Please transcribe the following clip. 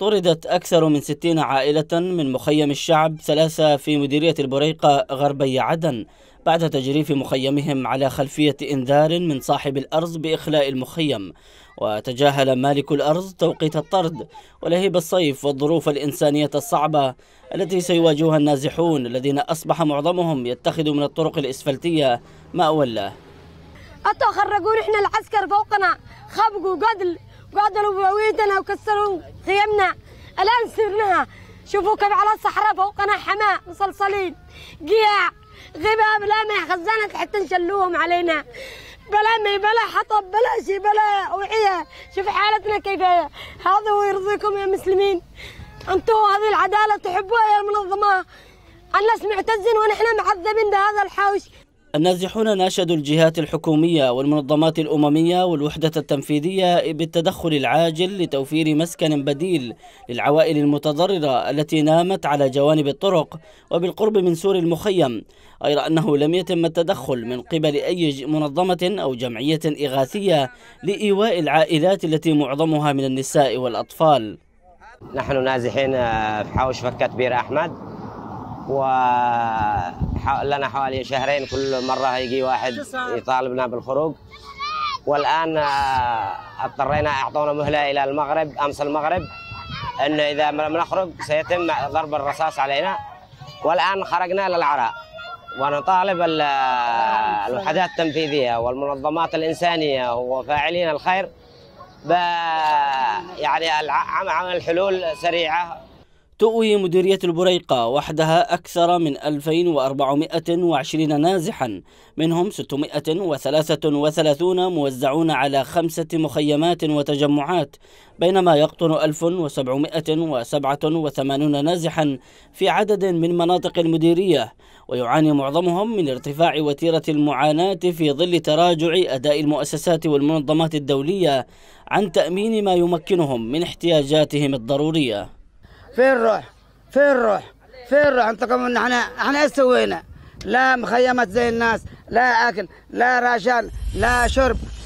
طردت أكثر من 60 عائلة من مخيم الشعب ثلاثة في مديرية البريقة غربي عدن بعد تجريف مخيمهم على خلفية إنذار من صاحب الأرض بإخلاء المخيم وتجاهل مالك الأرض توقيت الطرد ولهيب الصيف والظروف الإنسانية الصعبة التي سيواجهها النازحون الذين أصبح معظمهم يتخذ من الطرق الإسفلتية مأولا له أتو خرجوا إحنا العسكر فوقنا خبقوا قدل قعدوا بويتنا وكسروا خيمنا الان سرناها شوفوا كيف على الصحراء فوقنا حماء مصلصلين قياع غباب ما خزانة حتى نشلوهم علينا بلا مي بلا حطب بلا شيء بلا اوعية شوف حالتنا كيف هي هذا يرضيكم يا مسلمين انتم هذه العدالة تحبوها يا المنظمة الناس معتزين ونحن معذبين بهذا الحوش النازحون ناشدوا الجهات الحكومية والمنظمات الأممية والوحدة التنفيذية بالتدخل العاجل لتوفير مسكن بديل للعوائل المتضررة التي نامت على جوانب الطرق وبالقرب من سور المخيم غير أنه لم يتم التدخل من قبل أي منظمة أو جمعية إغاثية لإيواء العائلات التي معظمها من النساء والأطفال نحن نازحين آه، في حوش فكة بير أحمد و لنا حوالي شهرين كل مرة يجي واحد يطالبنا بالخروج والآن آه، اضطرينا أعطونا مهلة إلى المغرب أمس المغرب أن إذا لم نخرج سيتم ضرب الرصاص علينا والآن خرجنا للعراء ونطالب آه، الوحدات التنفيذية والمنظمات الإنسانية وفاعلين الخير ب يعني عمل حلول سريعة تؤوي مديرية البريقة وحدها أكثر من 2420 نازحا منهم 633 موزعون على خمسة مخيمات وتجمعات بينما يقطن 1787 نازحا في عدد من مناطق المديرية ويعاني معظمهم من ارتفاع وتيرة المعاناة في ظل تراجع أداء المؤسسات والمنظمات الدولية عن تأمين ما يمكنهم من احتياجاتهم الضرورية فين نروح فين نروح فين نروح انتقم من احنا احنا ايش سوينا لا مخيمات زي الناس لا اكل لا راشان لا شرب